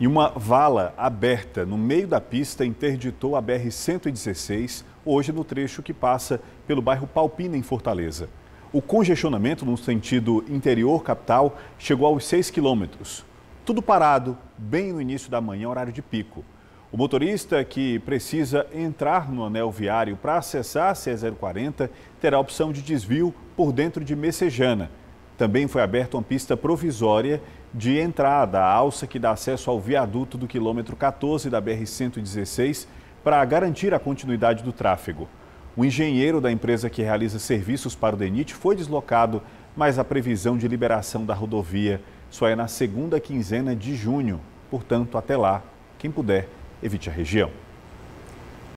E uma vala aberta no meio da pista interditou a BR-116, hoje no trecho que passa pelo bairro Palpina, em Fortaleza. O congestionamento no sentido interior-capital chegou aos 6 quilômetros. Tudo parado, bem no início da manhã, horário de pico. O motorista que precisa entrar no anel viário para acessar a C040 terá a opção de desvio por dentro de Messejana. Também foi aberta uma pista provisória de entrada, a alça que dá acesso ao viaduto do quilômetro 14 da BR-116, para garantir a continuidade do tráfego. O engenheiro da empresa que realiza serviços para o DENIT foi deslocado, mas a previsão de liberação da rodovia só é na segunda quinzena de junho. Portanto, até lá, quem puder, evite a região.